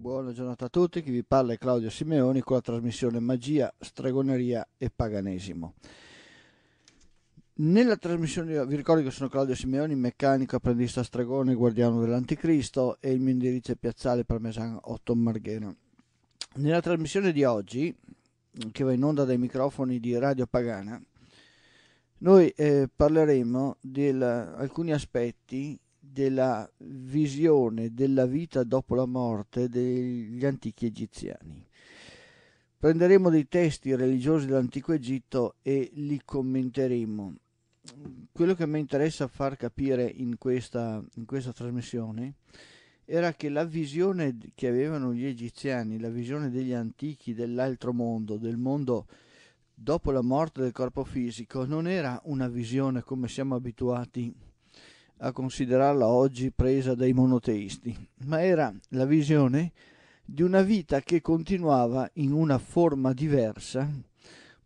Buona giornata a tutti, chi vi parla è Claudio Simeoni con la trasmissione Magia, Stregoneria e Paganesimo. Nella trasmissione, vi ricordo che sono Claudio Simeoni, meccanico, apprendista stregone, guardiano dell'Anticristo e il mio indirizzo è piazzale Parmesan 8 Marghena. Nella trasmissione di oggi, che va in onda dai microfoni di Radio Pagana, noi eh, parleremo di alcuni aspetti della visione della vita dopo la morte degli antichi egiziani. Prenderemo dei testi religiosi dell'antico Egitto e li commenteremo. Quello che mi interessa far capire in questa, in questa trasmissione era che la visione che avevano gli egiziani, la visione degli antichi dell'altro mondo, del mondo dopo la morte del corpo fisico, non era una visione come siamo abituati a considerarla oggi presa dai monoteisti, ma era la visione di una vita che continuava in una forma diversa,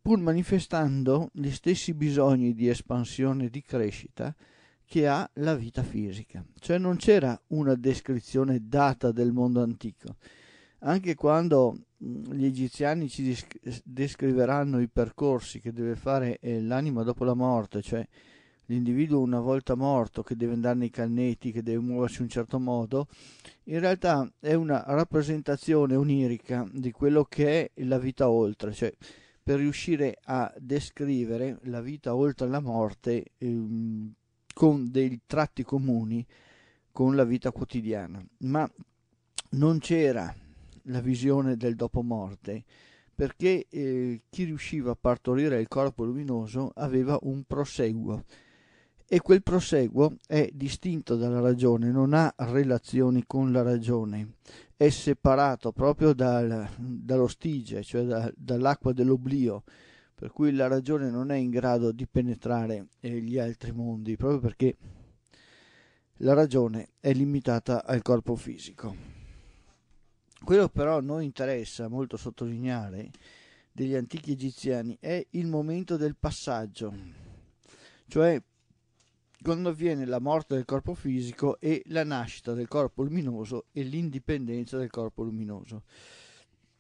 pur manifestando gli stessi bisogni di espansione e di crescita che ha la vita fisica. Cioè non c'era una descrizione data del mondo antico. Anche quando gli egiziani ci descriveranno i percorsi che deve fare eh, l'anima dopo la morte, cioè l'individuo una volta morto che deve andare nei canneti, che deve muoversi in un certo modo, in realtà è una rappresentazione onirica di quello che è la vita oltre, cioè per riuscire a descrivere la vita oltre la morte ehm, con dei tratti comuni con la vita quotidiana, ma non c'era la visione del dopo morte perché eh, chi riusciva a partorire il corpo luminoso aveva un proseguo e quel proseguo è distinto dalla ragione, non ha relazioni con la ragione, è separato proprio dal, stige, cioè da, dall'acqua dell'oblio, per cui la ragione non è in grado di penetrare eh, gli altri mondi, proprio perché la ragione è limitata al corpo fisico. Quello però a noi interessa molto sottolineare degli antichi egiziani è il momento del passaggio, cioè quando avviene la morte del corpo fisico e la nascita del corpo luminoso e l'indipendenza del corpo luminoso.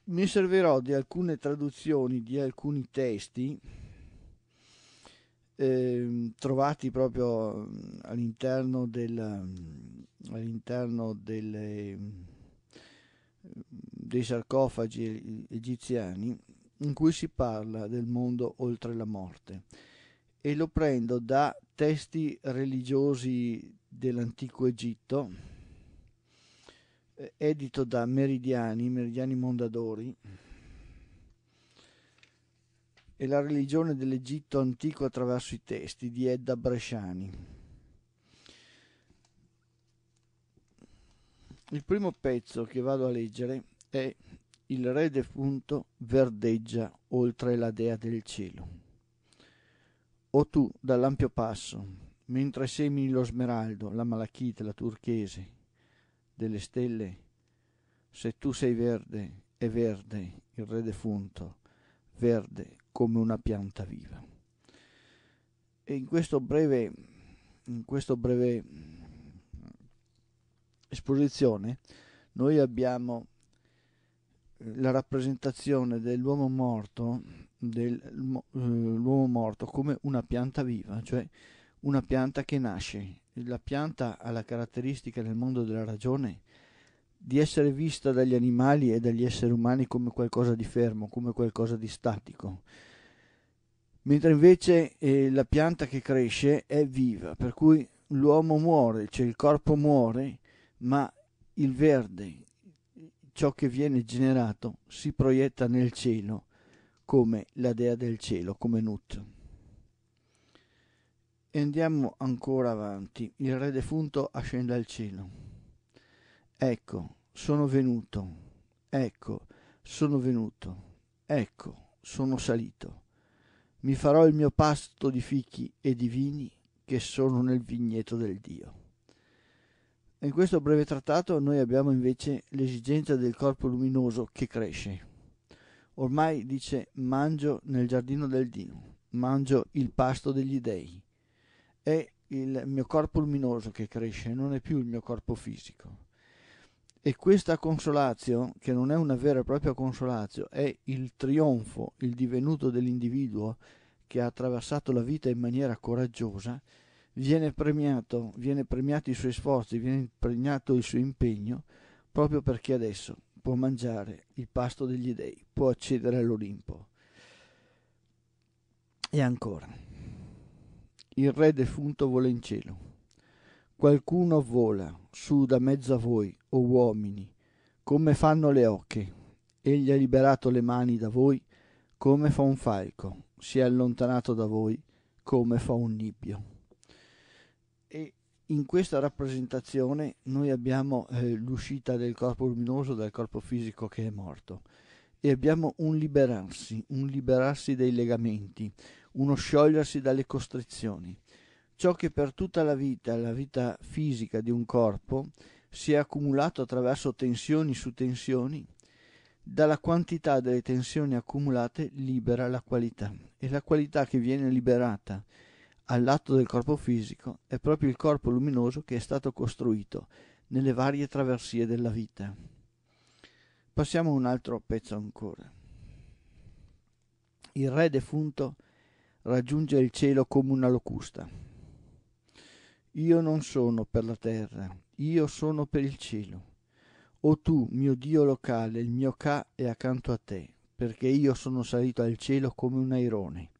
Mi servirò di alcune traduzioni di alcuni testi eh, trovati proprio mm, all'interno, del, mm, all'interno delle, mm, dei sarcofagi egiziani in cui si parla del mondo oltre la morte e lo prendo da testi religiosi dell'antico Egitto, eh, edito da Meridiani, Meridiani Mondadori, e la religione dell'Egitto antico attraverso i testi di Edda Bresciani. Il primo pezzo che vado a leggere è Il re defunto verdeggia oltre la dea del cielo. O tu, dall'ampio passo, mentre semini lo smeraldo, la malachite, la turchese, delle stelle, se tu sei verde, è verde il re defunto, verde come una pianta viva. E in questo breve, in questo breve mm, esposizione noi abbiamo la rappresentazione dell'uomo morto, dell'uomo eh, morto come una pianta viva, cioè una pianta che nasce. La pianta ha la caratteristica nel mondo della ragione di essere vista dagli animali e dagli esseri umani come qualcosa di fermo, come qualcosa di statico. Mentre invece eh, la pianta che cresce è viva, per cui l'uomo muore, cioè il corpo muore, ma il verde, ciò che viene generato si proietta nel cielo come la dea del cielo, come Nut. E andiamo ancora avanti. Il re defunto ascende al cielo. Ecco, sono venuto. Ecco, sono venuto. Ecco, sono salito. Mi farò il mio pasto di fichi e di vini che sono nel vigneto del Dio. In questo breve trattato noi abbiamo invece l'esigenza del corpo luminoso che cresce. Ormai dice mangio nel giardino del Dio, mangio il pasto degli dei. È il mio corpo luminoso che cresce, non è più il mio corpo fisico. E questa consolazio, che non è una vera e propria consolazio, è il trionfo, il divenuto dell'individuo che ha attraversato la vita in maniera coraggiosa viene premiato, viene premiato i suoi sforzi, viene premiato il suo impegno, proprio perché adesso può mangiare il pasto degli dei, può accedere all'Olimpo. E ancora, il re defunto vola in cielo. Qualcuno vola su da mezzo a voi, o uomini, come fanno le ocche. Egli ha liberato le mani da voi, come fa un falco, si è allontanato da voi, come fa un nibbio e in questa rappresentazione noi abbiamo eh, l'uscita del corpo luminoso dal corpo fisico che è morto e abbiamo un liberarsi, un liberarsi dei legamenti, uno sciogliersi dalle costrizioni. Ciò che per tutta la vita, la vita fisica di un corpo, si è accumulato attraverso tensioni su tensioni, dalla quantità delle tensioni accumulate libera la qualità e la qualità che viene liberata all'atto del corpo fisico è proprio il corpo luminoso che è stato costruito nelle varie traversie della vita. Passiamo a un altro pezzo ancora. Il re defunto raggiunge il cielo come una locusta. Io non sono per la terra, io sono per il cielo. O tu, mio Dio locale, il mio Ca è accanto a te, perché io sono salito al cielo come un airone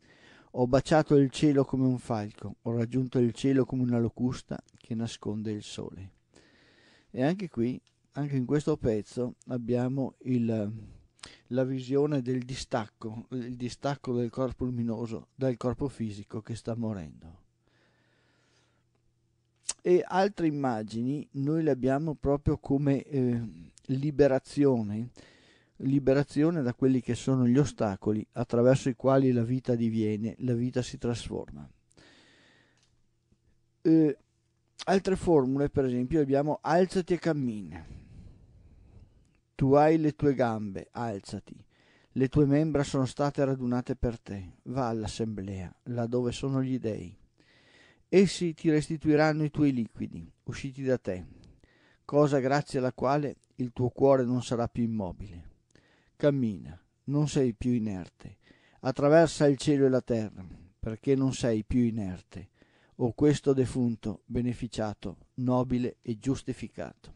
ho baciato il cielo come un falco, ho raggiunto il cielo come una locusta che nasconde il sole. E anche qui, anche in questo pezzo, abbiamo il, la visione del distacco, il distacco del corpo luminoso dal corpo fisico che sta morendo. E altre immagini noi le abbiamo proprio come eh, liberazione, liberazione da quelli che sono gli ostacoli attraverso i quali la vita diviene, la vita si trasforma. Eh, altre formule, per esempio, abbiamo alzati e cammina. Tu hai le tue gambe, alzati. Le tue membra sono state radunate per te. Va all'assemblea, laddove sono gli dei. Essi ti restituiranno i tuoi liquidi, usciti da te, cosa grazie alla quale il tuo cuore non sarà più immobile. Cammina, non sei più inerte, attraversa il cielo e la terra, perché non sei più inerte, o questo defunto beneficiato, nobile e giustificato.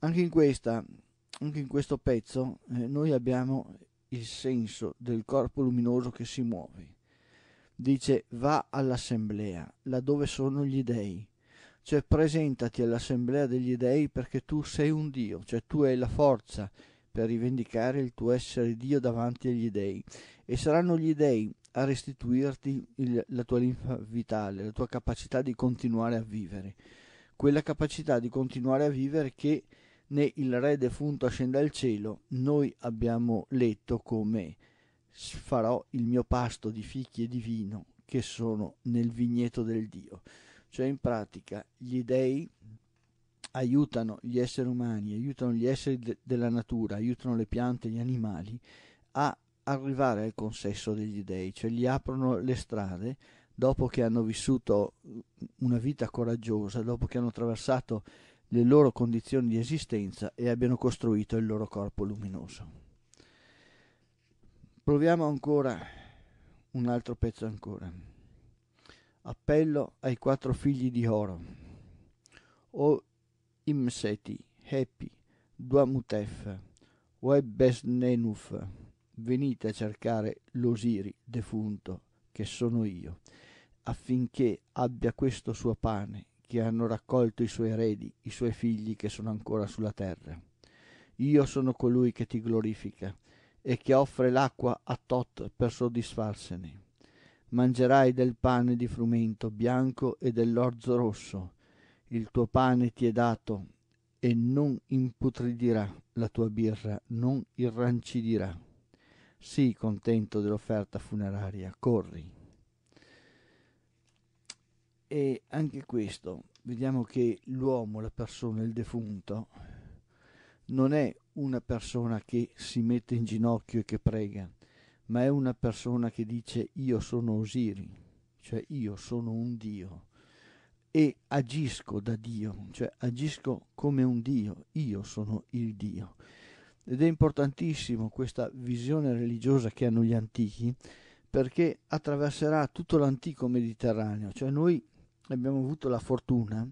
Anche in, questa, anche in questo pezzo eh, noi abbiamo il senso del corpo luminoso che si muove. Dice va all'assemblea, laddove sono gli dei, cioè presentati all'assemblea degli dei perché tu sei un Dio, cioè tu hai la forza per rivendicare il tuo essere Dio davanti agli dèi e saranno gli dèi a restituirti il, la tua linfa vitale, la tua capacità di continuare a vivere, quella capacità di continuare a vivere che né il re defunto ascende al cielo, noi abbiamo letto come farò il mio pasto di fichi e di vino che sono nel vigneto del Dio. Cioè in pratica gli dèi aiutano gli esseri umani, aiutano gli esseri de- della natura, aiutano le piante, gli animali a arrivare al consesso degli dei, cioè gli aprono le strade dopo che hanno vissuto una vita coraggiosa, dopo che hanno attraversato le loro condizioni di esistenza e abbiano costruito il loro corpo luminoso. Proviamo ancora un altro pezzo ancora. Appello ai quattro figli di oro. O Imseti, Hepi, Duamutef, Webbesnenuf, venite a cercare l'Osiri defunto, che sono io, affinché abbia questo suo pane, che hanno raccolto i suoi eredi, i suoi figli che sono ancora sulla terra. Io sono colui che ti glorifica e che offre l'acqua a Tot per soddisfarsene. Mangerai del pane di frumento bianco e dell'orzo rosso, il tuo pane ti è dato e non imputridirà la tua birra, non irrancidirà. Sii contento dell'offerta funeraria, corri. E anche questo, vediamo che l'uomo, la persona, il defunto, non è una persona che si mette in ginocchio e che prega, ma è una persona che dice io sono Osiri, cioè io sono un Dio e agisco da Dio, cioè agisco come un Dio, io sono il Dio. Ed è importantissimo questa visione religiosa che hanno gli antichi perché attraverserà tutto l'antico Mediterraneo, cioè noi abbiamo avuto la fortuna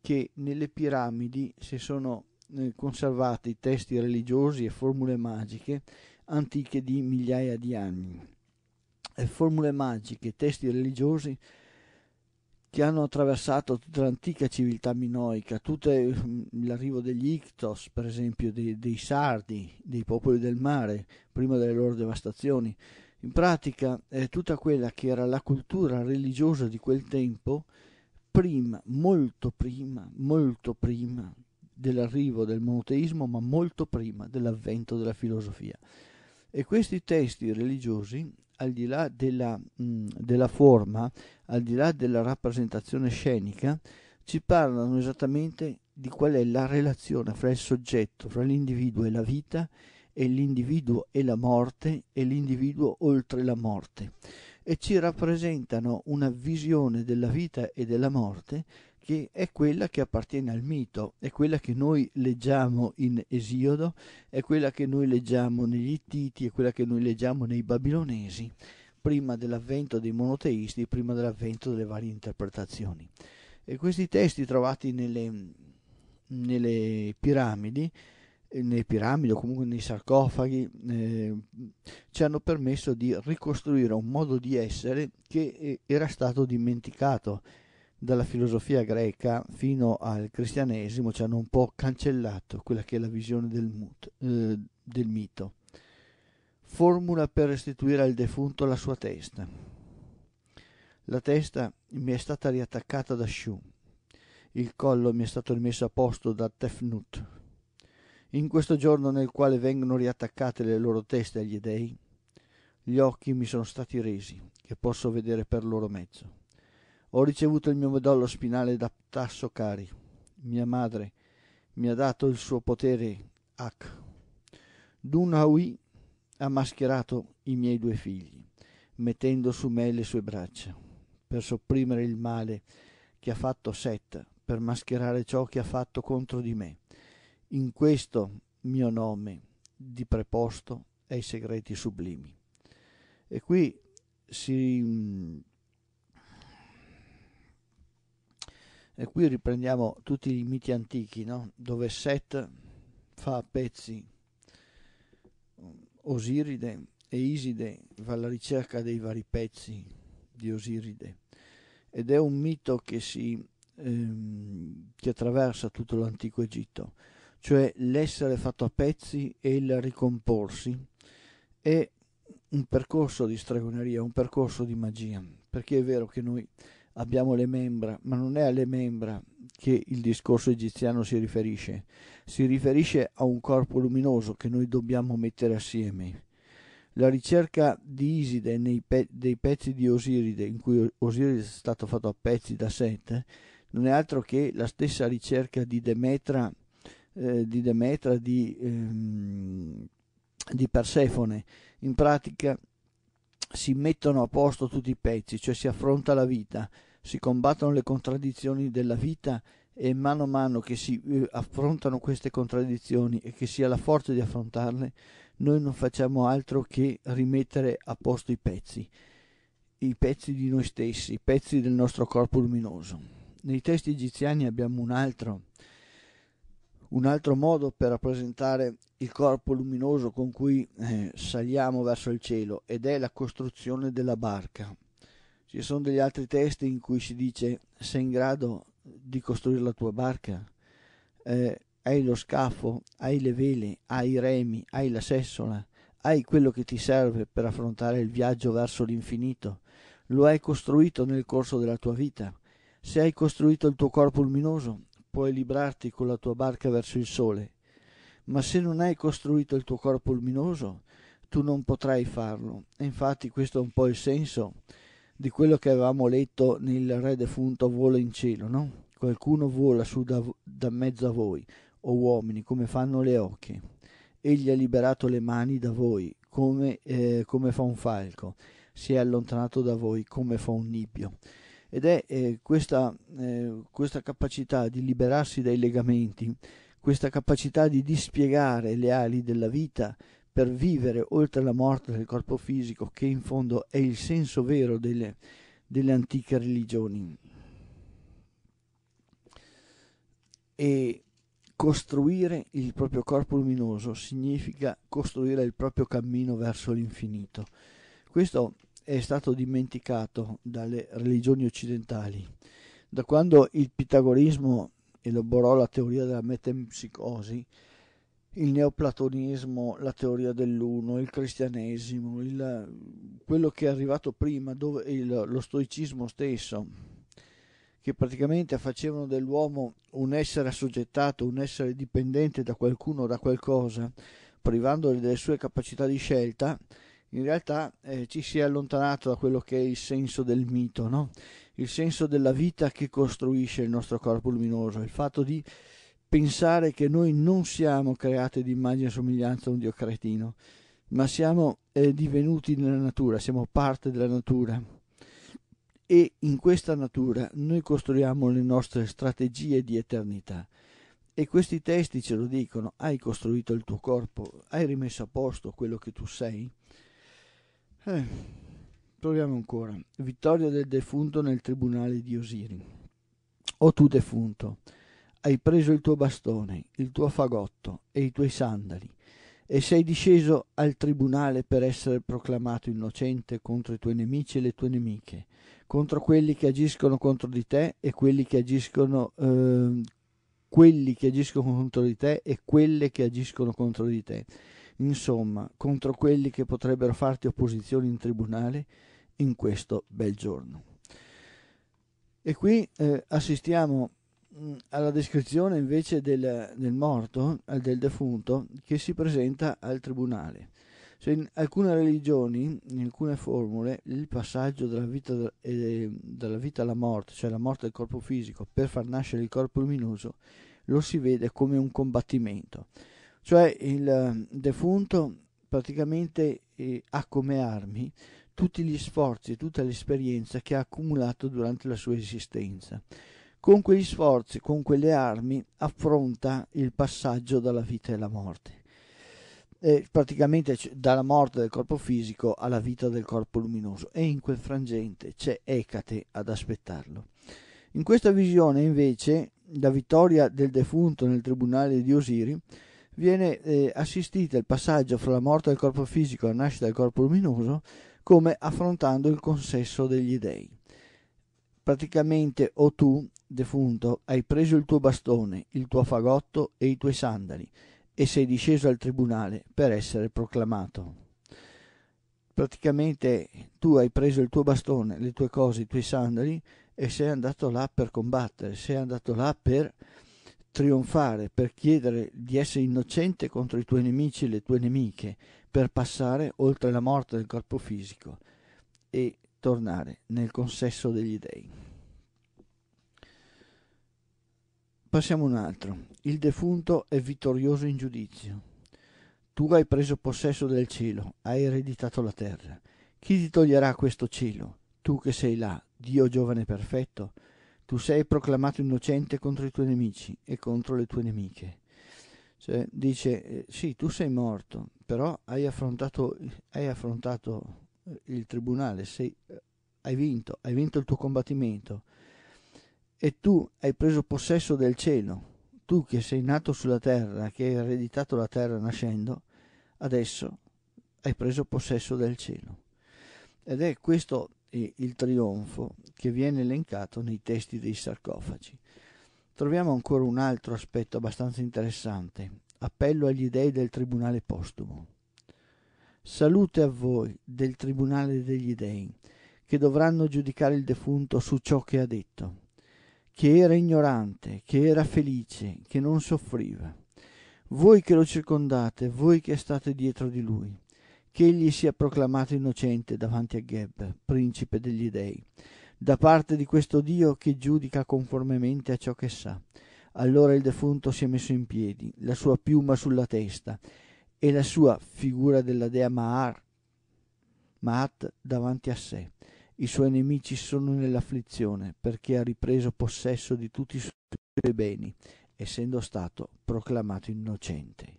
che nelle piramidi si sono eh, conservati testi religiosi e formule magiche antiche di migliaia di anni. E formule magiche, testi religiosi che hanno attraversato tutta l'antica civiltà minoica, tutto mm, l'arrivo degli Ictos, per esempio, dei, dei, Sardi, dei popoli del mare, prima delle loro devastazioni. In pratica, eh, tutta quella che era la cultura religiosa di quel tempo, prima, molto prima, molto prima dell'arrivo del monoteismo, ma molto prima dell'avvento della filosofia. E questi testi religiosi al di là della, mh, mm, della forma, al di là della rappresentazione scenica, ci parlano esattamente di qual è la relazione fra il soggetto, fra l'individuo e la vita, e l'individuo e la morte, e l'individuo oltre la morte, e ci rappresentano una visione della vita e della morte che è quella che appartiene al mito, è quella che noi leggiamo in Esiodo, è quella che noi leggiamo negli Ittiti, è quella che noi leggiamo nei Babilonesi, prima dell'avvento dei monoteisti, prima dell'avvento delle varie interpretazioni. E questi testi trovati nelle, nelle piramidi, eh, nelle piramidi o comunque nei sarcofagi eh, ci hanno permesso di ricostruire un modo di essere che eh, era stato dimenticato dalla filosofia greca fino al cristianesimo ci hanno un po' cancellato quella che è la visione del, muto, eh, del mito. Formula per restituire al defunto la sua testa. La testa mi è stata riattaccata da Shu. Il collo mi è stato rimesso a posto da Tefnut. In questo giorno nel quale vengono riattaccate le loro teste agli dei, gli occhi mi sono stati resi e posso vedere per loro mezzo. Ho ricevuto il mio midollo spinale da Tasso Cari. Mia madre mi ha dato il suo potere H. Dunhawi ha mascherato i miei due figli, mettendo su me le sue braccia, per sopprimere il male che ha fatto Set, per mascherare ciò che ha fatto contro di me. In questo mio nome di preposto ai segreti sublimi. E qui si E qui riprendiamo tutti i miti antichi, no? dove Set fa a pezzi um, Osiride e Iside, va alla ricerca dei vari pezzi di Osiride. Ed è un mito che, si, ehm, che attraversa tutto l'antico Egitto, cioè l'essere fatto a pezzi e il ricomporsi è un percorso di stregoneria, un percorso di magia, perché è vero che noi abbiamo le membra, ma non è alle membra che il discorso egiziano si riferisce, si riferisce a un corpo luminoso che noi dobbiamo mettere assieme. La ricerca di Iside nei pe- dei pezzi di Osiride, in cui Osiride è stato fatto a pezzi da sette, non è altro che la stessa ricerca di Demetra, eh, di, Demetra di, ehm, di Persefone. In pratica si mettono a posto tutti i pezzi, cioè si affronta la vita, si combattono le contraddizioni della vita e mano a mano che si eh, affrontano queste contraddizioni e che si ha la forza di affrontarle, noi non facciamo altro che rimettere a posto i pezzi, i pezzi di noi stessi, i pezzi del nostro corpo luminoso. Nei testi egiziani abbiamo un altro un altro modo per rappresentare il corpo luminoso con cui eh, saliamo verso il cielo ed è la costruzione della barca. Ci sono degli altri testi in cui si dice sei in grado di costruire la tua barca, eh, hai lo scafo, hai le vele, hai i remi, hai la sessola, hai quello che ti serve per affrontare il viaggio verso l'infinito, lo hai costruito nel corso della tua vita. Se hai costruito il tuo corpo luminoso, puoi librarti con la tua barca verso il sole, ma se non hai costruito il tuo corpo luminoso, tu non potrai farlo. E infatti questo è un po' il senso di quello che avevamo letto nel Re defunto vola in cielo, no? Qualcuno vola su da, da mezzo a voi, o uomini, come fanno le ocche. Egli ha liberato le mani da voi, come, eh, come fa un falco, si è allontanato da voi, come fa un nibbio ed è eh, questa, eh, questa, capacità di liberarsi dai legamenti, questa capacità di dispiegare le ali della vita per vivere oltre la morte del corpo fisico, che in fondo è il senso vero delle, delle antiche religioni. E costruire il proprio corpo luminoso significa costruire il proprio cammino verso l'infinito. Questo è stato dimenticato dalle religioni occidentali. Da quando il pitagorismo elaborò la teoria della metempsicosi, il neoplatonismo, la teoria dell'uno, il cristianesimo, il, quello che è arrivato prima, dove, il, lo stoicismo stesso, che praticamente facevano dell'uomo un essere assoggettato, un essere dipendente da qualcuno o da qualcosa, privandolo delle sue capacità di scelta, in realtà eh, ci si è allontanato da quello che è il senso del mito, no? il senso della vita che costruisce il nostro corpo luminoso, il fatto di pensare che noi non siamo creati di immagine e somiglianza a un dio cretino, ma siamo eh, divenuti nella natura, siamo parte della natura e in questa natura noi costruiamo le nostre strategie di eternità. E questi testi ce lo dicono, hai costruito il tuo corpo, hai rimesso a posto quello che tu sei, eh, proviamo ancora. Vittoria del defunto nel tribunale di Osiri. O tu defunto, hai preso il tuo bastone, il tuo fagotto e i tuoi sandali e sei disceso al tribunale per essere proclamato innocente contro i tuoi nemici e le tue nemiche, contro quelli che agiscono contro di te e quelli che agiscono, eh, quelli che agiscono contro di te e quelle che agiscono contro di te insomma, contro quelli che potrebbero farti opposizione in tribunale in questo bel giorno. E qui eh, assistiamo mh, mm, alla descrizione invece del, del morto, eh, del defunto, che si presenta al tribunale. Cioè, in alcune religioni, in alcune formule, il passaggio dalla vita, eh, dalla vita, alla morte, cioè la morte del corpo fisico, per far nascere il corpo luminoso, lo si vede come un combattimento cioè il ehm, defunto praticamente eh, ha come armi tutti gli sforzi, tutta l'esperienza che ha accumulato durante la sua esistenza. Con quegli sforzi, con quelle armi, affronta il passaggio dalla vita alla morte. E praticamente dalla morte del corpo fisico alla vita del corpo luminoso e in quel frangente c'è Ecate ad aspettarlo. In questa visione invece la vittoria del defunto nel tribunale di Osiri viene eh, assistita il passaggio fra la morte del corpo fisico e la nascita del corpo luminoso come affrontando il consesso degli dei. Praticamente o tu, defunto, hai preso il tuo bastone, il tuo fagotto e i tuoi sandali e sei disceso al tribunale per essere proclamato. Praticamente tu hai preso il tuo bastone, le tue cose, i tuoi sandali e sei andato là per combattere, sei andato là per trionfare, per chiedere di essere innocente contro i tuoi nemici e le tue nemiche, per passare oltre la morte del corpo fisico e tornare nel consesso degli dei. Passiamo un altro. Il defunto è vittorioso in giudizio. Tu hai preso possesso del cielo, hai ereditato la terra. Chi ti toglierà questo cielo? Tu che sei là, Dio giovane perfetto, tu sei proclamato innocente contro i tuoi nemici e contro le tue nemiche. Cioè, dice, eh, sì, tu sei morto, però hai affrontato, hai affrontato eh, il tribunale, sei, eh, hai vinto, hai vinto il tuo combattimento e tu hai preso possesso del cielo, tu che sei nato sulla terra, che hai ereditato la terra nascendo, adesso hai preso possesso del cielo. Ed è questo e il trionfo che viene elencato nei testi dei sarcofagi. Troviamo ancora un altro aspetto abbastanza interessante, appello agli dei del tribunale postumo. Salute a voi del tribunale degli dei, che dovranno giudicare il defunto su ciò che ha detto, che era ignorante, che era felice, che non soffriva. Voi che lo circondate, voi che state dietro di lui, che egli sia proclamato innocente davanti a Geb, principe degli dei, da parte di questo Dio che giudica conformemente a ciò che sa. Allora il defunto si è messo in piedi, la sua piuma sulla testa e la sua figura della dea Mahar, Maat davanti a sé. I suoi nemici sono nell'afflizione perché ha ripreso possesso di tutti i suoi beni, essendo stato proclamato innocente.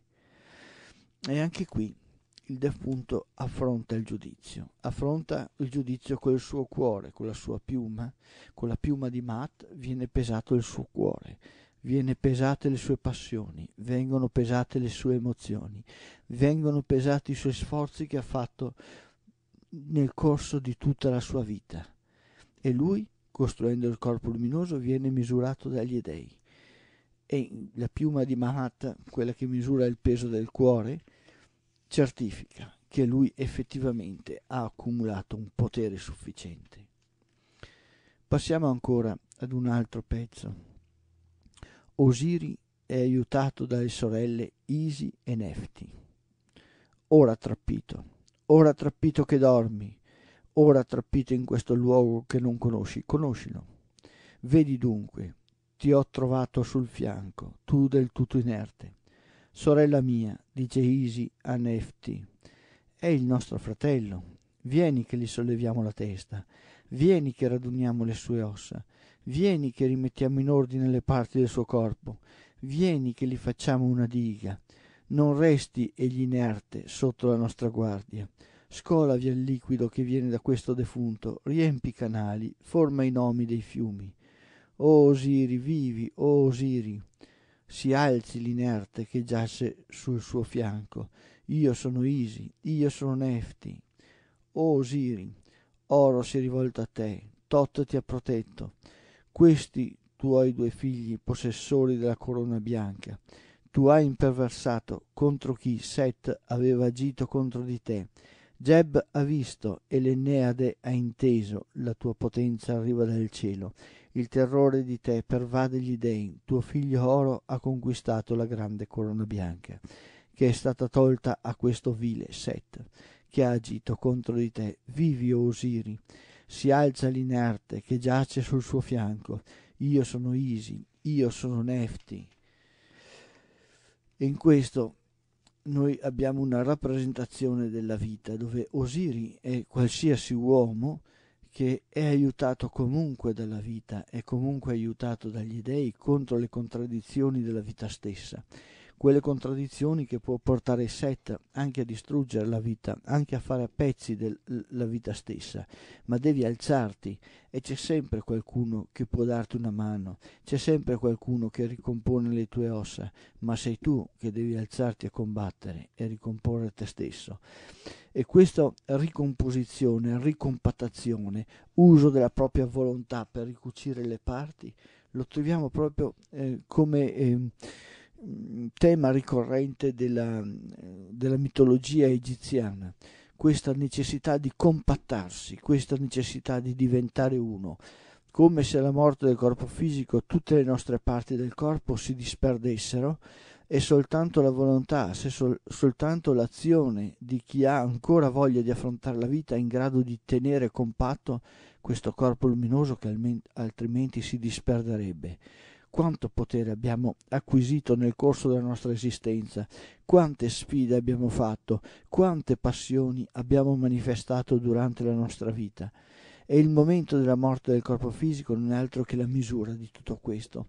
E anche qui il defunto affronta il giudizio, affronta il giudizio col suo cuore, con la sua piuma, con la piuma di Matt viene pesato il suo cuore, viene pesate le sue passioni, vengono pesate le sue emozioni, vengono pesati i suoi sforzi che ha fatto nel corso di tutta la sua vita. E lui, costruendo il corpo luminoso, viene misurato dagli dei. E la piuma di Mahat, quella che misura il peso del cuore, certifica che lui effettivamente ha accumulato un potere sufficiente. Passiamo ancora ad un altro pezzo. Osiri è aiutato dalle sorelle Isi e Nefti. Ora trappito, ora trappito che dormi, ora trappito in questo luogo che non conosci, conoscilo. Vedi dunque, ti ho trovato sul fianco, tu del tutto inerte Sorella mia, dice Isi a Nefti, è il nostro fratello. Vieni che gli solleviamo la testa, vieni che raduniamo le sue ossa, vieni che rimettiamo in ordine le parti del suo corpo, vieni che gli facciamo una diga. Non resti egli inerte sotto la nostra guardia. Scola via il liquido che viene da questo defunto, riempi i canali, forma i nomi dei fiumi. O oh, Osiri, vivi, o oh, Osiri, si alzi l'inerte che giace sul suo fianco. Io sono Isi, io sono Nefti. O Osiri, oro si è rivolto a te, Tot ti ha protetto. Questi tuoi due figli, possessori della corona bianca, tu hai imperversato contro chi Set aveva agito contro di te. Geb ha visto e l'Enneade ha inteso la tua potenza arriva dal cielo il terrore di te pervade gli dei, tuo figlio oro ha conquistato la grande corona bianca, che è stata tolta a questo vile Set, che ha agito contro di te. Vivi, o Osiri, si alza l'inerte che giace sul suo fianco. Io sono Isi, io sono Nefti. in questo noi abbiamo una rappresentazione della vita dove Osiri è qualsiasi uomo che è aiutato comunque dalla vita, è comunque aiutato dagli dèi contro le contraddizioni della vita stessa quelle contraddizioni che può portare setta anche a distruggere la vita, anche a fare a pezzi del, la vita stessa, ma devi alzarti e c'è sempre qualcuno che può darti una mano, c'è sempre qualcuno che ricompone le tue ossa, ma sei tu che devi alzarti a combattere e ricomporre te stesso. E questa ricomposizione, ricompattazione, uso della propria volontà per ricucire le parti, lo troviamo proprio eh, come... Eh, tema ricorrente della, della mitologia egiziana, questa necessità di compattarsi, questa necessità di diventare uno, come se la morte del corpo fisico tutte le nostre parti del corpo si disperdessero e soltanto la volontà, se sol- soltanto l'azione di chi ha ancora voglia di affrontare la vita è in grado di tenere compatto questo corpo luminoso che altrimenti si disperderebbe quanto potere abbiamo acquisito nel corso della nostra esistenza, quante sfide abbiamo fatto, quante passioni abbiamo manifestato durante la nostra vita. E il momento della morte del corpo fisico non è altro che la misura di tutto questo.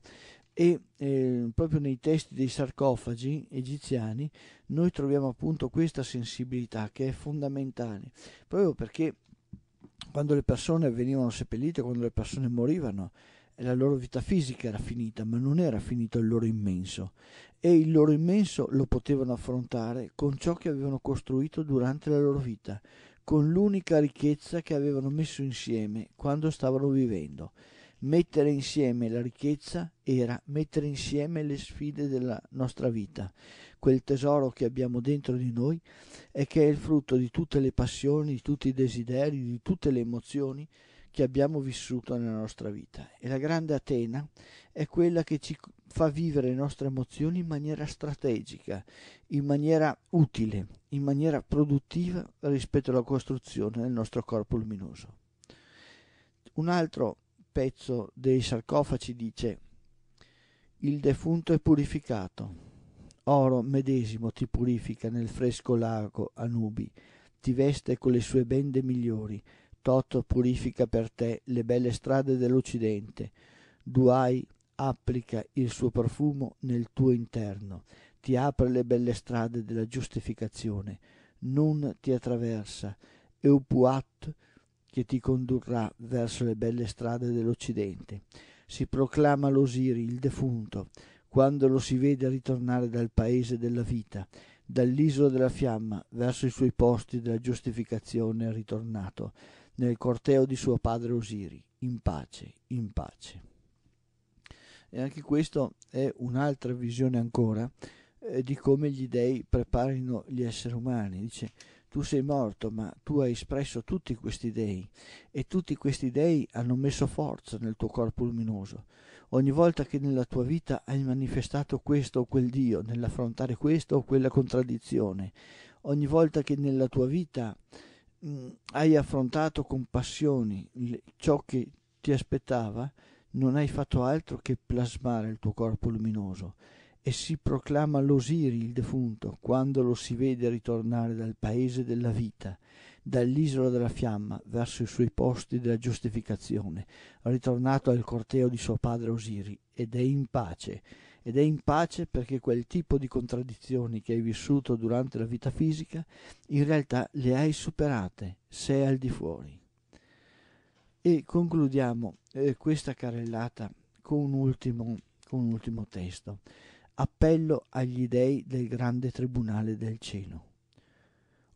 E eh, proprio nei testi dei sarcofagi egiziani noi troviamo appunto questa sensibilità che è fondamentale, proprio perché quando le persone venivano seppellite, quando le persone morivano, la loro vita fisica era finita, ma non era finito il loro immenso e il loro immenso lo potevano affrontare con ciò che avevano costruito durante la loro vita, con l'unica ricchezza che avevano messo insieme quando stavano vivendo. Mettere insieme la ricchezza era mettere insieme le sfide della nostra vita. Quel tesoro che abbiamo dentro di noi e che è il frutto di tutte le passioni, di tutti i desideri, di tutte le emozioni che abbiamo vissuto nella nostra vita e la grande Atena è quella che ci fa vivere le nostre emozioni in maniera strategica, in maniera utile, in maniera produttiva rispetto alla costruzione del nostro corpo luminoso. Un altro pezzo dei sarcofaci dice il defunto è purificato. Oro medesimo ti purifica nel fresco lago Anubi, ti veste con le sue bende migliori, toto purifica per te le belle strade dell'occidente duai applica il suo profumo nel tuo interno ti apre le belle strade della giustificazione Nun ti attraversa eupuat che ti condurrà verso le belle strade dell'occidente si proclama l'osiri il defunto quando lo si vede ritornare dal paese della vita dall'isola della fiamma verso i suoi posti della giustificazione ritornato nel corteo di suo padre Osiri, in pace, in pace. E anche questo è un'altra visione ancora eh, di come gli dei preparino gli esseri umani. Dice, tu sei morto, ma tu hai espresso tutti questi dei e tutti questi dei hanno messo forza nel tuo corpo luminoso. Ogni volta che nella tua vita hai manifestato questo o quel Dio, nell'affrontare questa o quella contraddizione, ogni volta che nella tua vita mh, mm, hai affrontato con passioni ciò che ti aspettava, non hai fatto altro che plasmare il tuo corpo luminoso e si proclama l'Osiri il defunto quando lo si vede ritornare dal paese della vita, dall'isola della fiamma verso i suoi posti della giustificazione, ritornato al corteo di suo padre Osiri ed è in pace ed è in pace perché quel tipo di contraddizioni che hai vissuto durante la vita fisica in realtà le hai superate, sei al di fuori. E concludiamo eh, questa carellata con un, ultimo, con un ultimo testo. Appello agli dei del grande tribunale del cielo.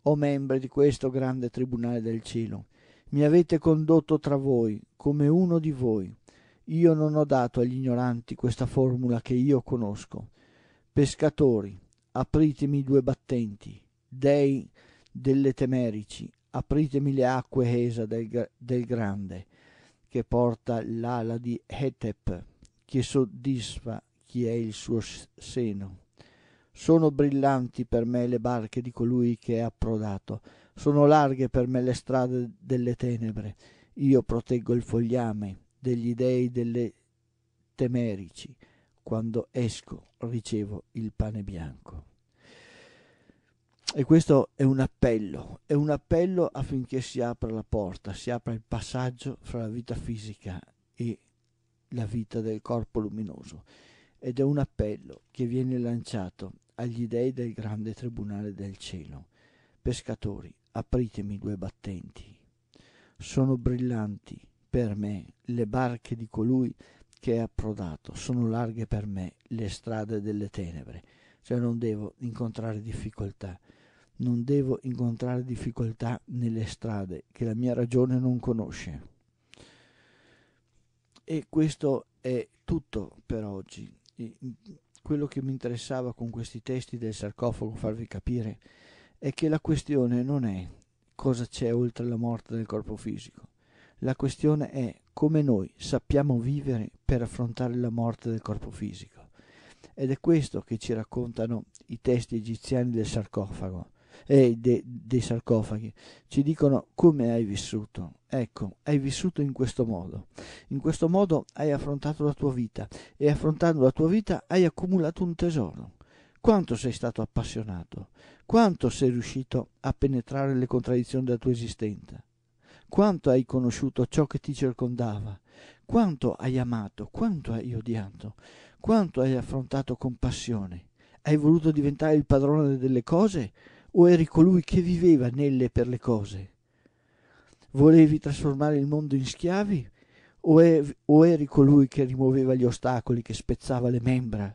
O membri di questo grande tribunale del cielo, mi avete condotto tra voi come uno di voi io non ho dato agli ignoranti questa formula che io conosco. Pescatori, apritemi i due battenti, dei delle temerici, apritemi le acque esa del, del grande, che porta l'ala di Hetep, che soddisfa chi è il suo seno. Sono brillanti per me le barche di colui che è approdato, sono larghe per me le strade delle tenebre, io proteggo il fogliame, degli dei delle temerici, quando esco ricevo il pane bianco. E questo è un appello, è un appello affinché si apra la porta, si apra il passaggio fra la vita fisica e la vita del corpo luminoso. Ed è un appello che viene lanciato agli dei del grande tribunale del cielo. Pescatori, apritemi due battenti. Sono brillanti per me le barche di colui che è approdato, sono larghe per me le strade delle tenebre, cioè non devo incontrare difficoltà, non devo incontrare difficoltà nelle strade che la mia ragione non conosce. E questo è tutto per oggi. Mm, quello che mi interessava con questi testi del sarcofago farvi capire è che la questione non è cosa c'è oltre la morte del corpo fisico, la questione è come noi sappiamo vivere per affrontare la morte del corpo fisico. Ed è questo che ci raccontano i testi egiziani del sarcofago, eh, de, dei sarcofaghi. Ci dicono come hai vissuto. Ecco, hai vissuto in questo modo. In questo modo hai affrontato la tua vita e affrontando la tua vita hai accumulato un tesoro. Quanto sei stato appassionato? Quanto sei riuscito a penetrare le contraddizioni della tua esistenza? quanto hai conosciuto ciò che ti circondava, quanto hai amato, quanto hai odiato, quanto hai affrontato con passione. Hai voluto diventare il padrone delle cose o eri colui che viveva nelle per le cose? Volevi trasformare il mondo in schiavi o, eri, o eri colui che rimuoveva gli ostacoli, che spezzava le membra,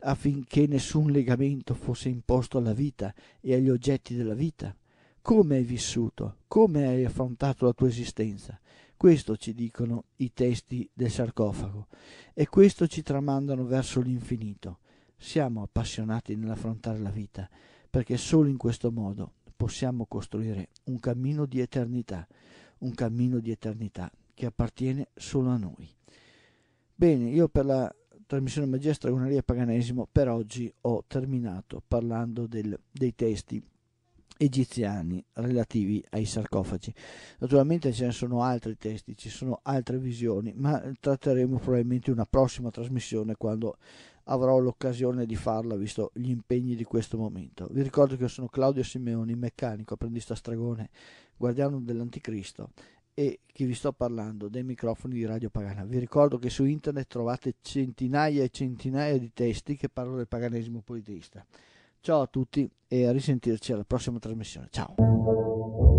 affinché nessun legamento fosse imposto alla vita e agli oggetti della vita? come hai vissuto, come hai affrontato la tua esistenza. Questo ci dicono i testi del sarcofago e questo ci tramandano verso l'infinito. Siamo appassionati nell'affrontare la vita, perché solo in questo modo possiamo costruire un cammino di eternità, un cammino di eternità che appartiene solo a noi. Bene, io per la trasmissione Magia Stragoneria Paganesimo per oggi ho terminato parlando del, dei testi egiziani relativi ai sarcofagi. Naturalmente ce ne sono altri testi, ci sono altre visioni, ma tratteremo probabilmente una prossima trasmissione quando avrò l'occasione di farla visto gli impegni di questo momento. Vi ricordo che io sono Claudio Simeoni, meccanico, apprendista stregone, guardiano dell'anticristo e che vi sto parlando dei microfoni di Radio Pagana. Vi ricordo che su internet trovate centinaia e centinaia di testi che parlano del paganesimo politeista. Ciao a tutti e a risentirci alla prossima trasmissione. Ciao.